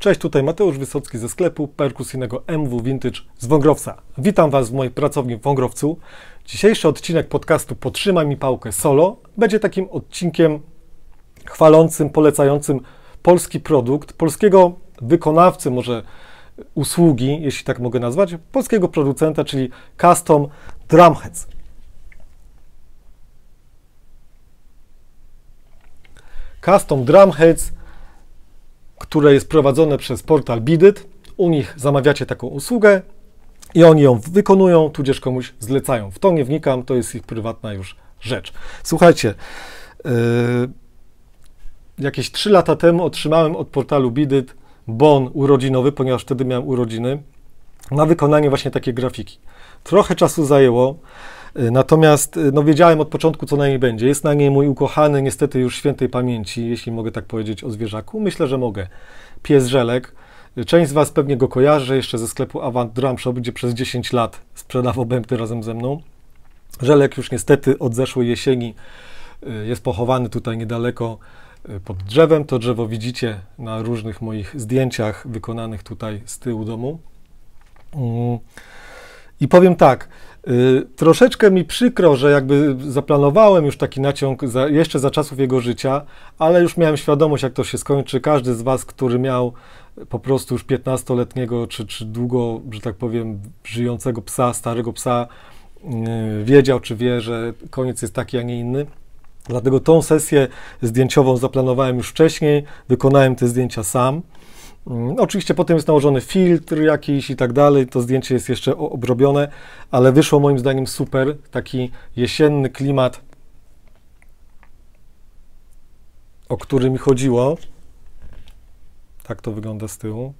Cześć, tutaj Mateusz Wysocki ze sklepu perkusyjnego MW Vintage z Wągrowca. Witam Was w mojej pracowni w Wągrowcu. Dzisiejszy odcinek podcastu Potrzymaj mi pałkę solo będzie takim odcinkiem chwalącym, polecającym polski produkt, polskiego wykonawcy może usługi, jeśli tak mogę nazwać, polskiego producenta, czyli Custom Drumheads. Custom Drumheads które jest prowadzone przez portal Bidyt. U nich zamawiacie taką usługę i oni ją wykonują, tudzież komuś zlecają. W to nie wnikam, to jest ich prywatna już rzecz. Słuchajcie, yy, jakieś 3 lata temu otrzymałem od portalu Bidyt bon urodzinowy, ponieważ wtedy miałem urodziny, na wykonanie właśnie takiej grafiki. Trochę czasu zajęło. E, natomiast e, no, wiedziałem od początku, co na niej będzie. Jest na niej mój ukochany, niestety już świętej pamięci, jeśli mogę tak powiedzieć, o zwierzaku. Myślę, że mogę. Pies Żelek. E, część z Was pewnie go kojarzy jeszcze ze sklepu Avant Drum Shop, gdzie przez 10 lat sprzedawał bębny razem ze mną. Żelek już niestety od zeszłej jesieni jest pochowany tutaj niedaleko pod drzewem. To drzewo widzicie na różnych moich zdjęciach wykonanych tutaj z tyłu domu. Mm. I powiem tak, Y, troszeczkę mi przykro, że jakby zaplanowałem już taki naciąg za, jeszcze za czasów jego życia, ale już miałem świadomość, jak to się skończy. Każdy z Was, który miał po prostu już 15-letniego czy, czy długo, że tak powiem, żyjącego psa, starego psa, y, wiedział czy wie, że koniec jest taki, a nie inny. Dlatego tą sesję zdjęciową zaplanowałem już wcześniej, wykonałem te zdjęcia sam. Mm, oczywiście potem jest nałożony filtr jakiś i tak dalej, to zdjęcie jest jeszcze obrobione, ale wyszło moim zdaniem super, taki jesienny klimat, o który mi chodziło. Tak to wygląda z tyłu.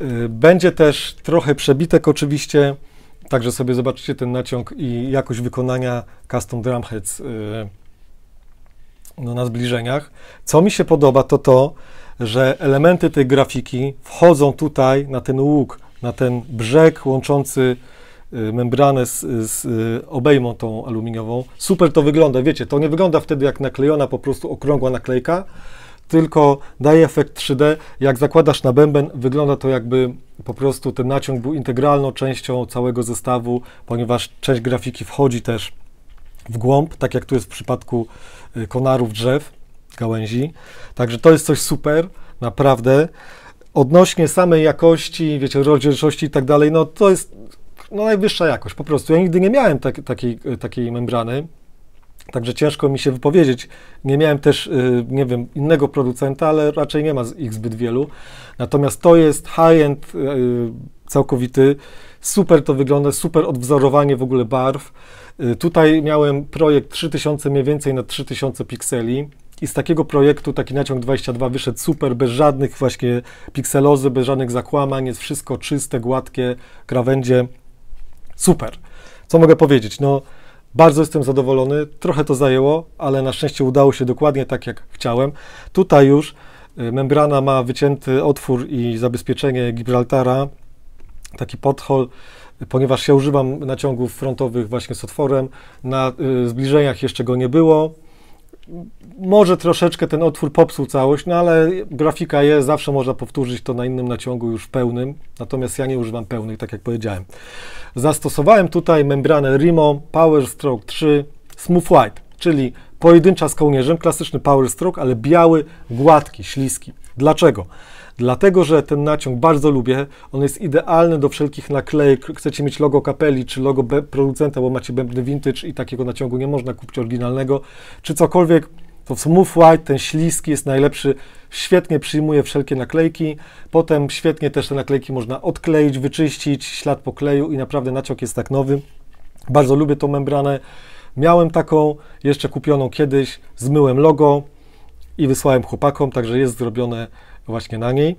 Y, będzie też trochę przebitek oczywiście, także sobie zobaczycie ten naciąg i jakość wykonania Custom Drumheads. Y, no, na zbliżeniach. Co mi się podoba, to to, że elementy tej grafiki wchodzą tutaj na ten łuk, na ten brzeg łączący y, membranę z, z y, obejmą tą aluminiową. Super to wygląda, wiecie, to nie wygląda wtedy jak naklejona po prostu okrągła naklejka, tylko daje efekt 3D. Jak zakładasz na bęben, wygląda to jakby po prostu ten naciąg był integralną częścią całego zestawu, ponieważ część grafiki wchodzi też w głąb, tak jak tu jest w przypadku y, konarów drzew, gałęzi. Także to jest coś super, naprawdę. Odnośnie samej jakości, wiecie, rozdzielczości i tak dalej, no to jest no, najwyższa jakość po prostu. Ja nigdy nie miałem tak, takiej, y, takiej membrany, Także ciężko mi się wypowiedzieć. Nie miałem też, y, nie wiem, innego producenta, ale raczej nie ma ich zbyt wielu. Natomiast to jest high-end całkowity. Super to wygląda, super odwzorowanie w ogóle barw. Y, tutaj miałem projekt 3000 mniej więcej na 3000 pikseli i z takiego projektu taki naciąg 22 wyszedł super, bez żadnych właśnie pikselozy, bez żadnych zakłamań, jest wszystko czyste, gładkie, krawędzie, super. Co mogę powiedzieć? No, bardzo jestem zadowolony, trochę to zajęło, ale na szczęście udało się dokładnie tak, jak chciałem. Tutaj już y, membrana ma wycięty otwór i zabezpieczenie Gibraltara, taki podhol, ponieważ ja używam naciągów frontowych właśnie z otworem, na y, zbliżeniach jeszcze go nie było. Może troszeczkę ten otwór popsuł całość, no ale grafika jest, zawsze można powtórzyć to na innym naciągu już pełnym, natomiast ja nie używam pełnych, tak jak powiedziałem. Zastosowałem tutaj membranę RIMO Power Stroke 3 Smooth White, czyli pojedyncza z kołnierzem, klasyczny Power Stroke, ale biały, gładki, śliski. Dlaczego? Dlatego, że ten naciąg bardzo lubię, on jest idealny do wszelkich naklejek. Chcecie mieć logo kapeli czy logo producenta, bo macie bębny vintage i takiego naciągu nie można kupić oryginalnego, czy cokolwiek. To Smooth White, ten śliski jest najlepszy, świetnie przyjmuje wszelkie naklejki. Potem świetnie też te naklejki można odkleić, wyczyścić, ślad pokleju i naprawdę naciąg jest tak nowy. Bardzo lubię tą membranę. Miałem taką jeszcze kupioną kiedyś, zmyłem logo, i wysłałem chłopakom, także jest zrobione właśnie na niej.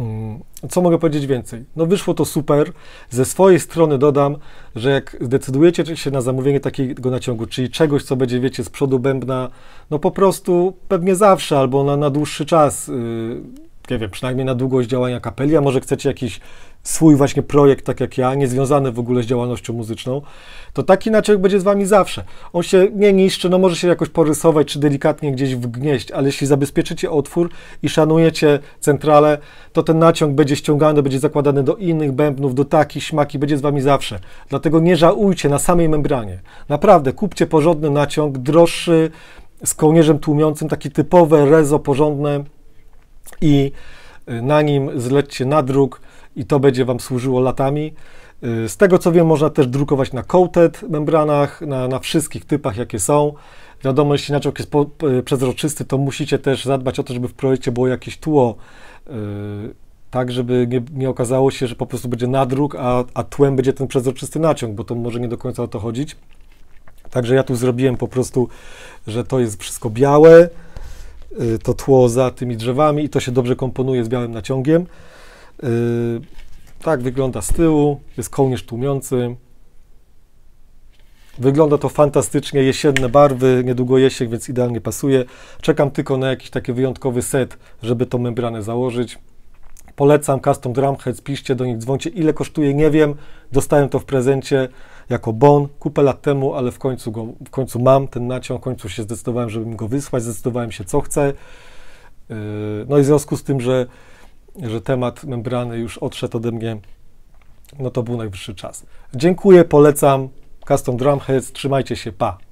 Mm, co mogę powiedzieć więcej? No wyszło to super. Ze swojej strony dodam, że jak zdecydujecie się na zamówienie takiego naciągu, czyli czegoś, co będzie, wiecie, z przodu bębna, no po prostu pewnie zawsze albo na, na dłuższy czas. Yy, nie wiem, przynajmniej na długość działania kapeli, a może chcecie jakiś swój właśnie projekt, tak jak ja, niezwiązany w ogóle z działalnością muzyczną, to taki naciąg będzie z Wami zawsze. On się nie niszczy, no może się jakoś porysować, czy delikatnie gdzieś wgnieść, ale jeśli zabezpieczycie otwór i szanujecie centralę, to ten naciąg będzie ściągany, będzie zakładany do innych bębnów, do takich śmaki, będzie z Wami zawsze. Dlatego nie żałujcie na samej membranie. Naprawdę, kupcie porządny naciąg, droższy, z kołnierzem tłumiącym, taki typowe rezo porządne, i y, na nim zlećcie nadruk i to będzie Wam służyło latami. Y, z tego co wiem, można też drukować na coated membranach, na, na wszystkich typach, jakie są. Wiadomo, jeśli naciąg jest po, y, przezroczysty, to musicie też zadbać o to, żeby w projekcie było jakieś tło, yy, tak żeby nie, nie, okazało się, że po prostu będzie nadruk, a, a tłem będzie ten przezroczysty naciąg, bo to może nie do końca o to chodzić. Także ja tu zrobiłem po prostu, że to jest wszystko białe, Y, to tło za tymi drzewami i to się dobrze komponuje z białym naciągiem. Y, tak wygląda z tyłu, jest kołnierz tłumiący. Wygląda to fantastycznie, jesienne barwy, niedługo jesień, więc idealnie pasuje. Czekam tylko na jakiś taki wyjątkowy set, żeby tą membranę założyć. Polecam Custom Drumheads, piszcie do nich, dzwoncie. Ile kosztuje, nie wiem. Dostałem to w prezencie jako bon kupę lat temu, ale w końcu, go, w końcu mam ten naciąg, w końcu się zdecydowałem, żebym go wysłać, zdecydowałem się, co chcę. Yy, no i w związku z tym, że, że temat membrany już odszedł ode mnie, no to był najwyższy czas. Dziękuję, polecam. Custom Drumheads, trzymajcie się, pa!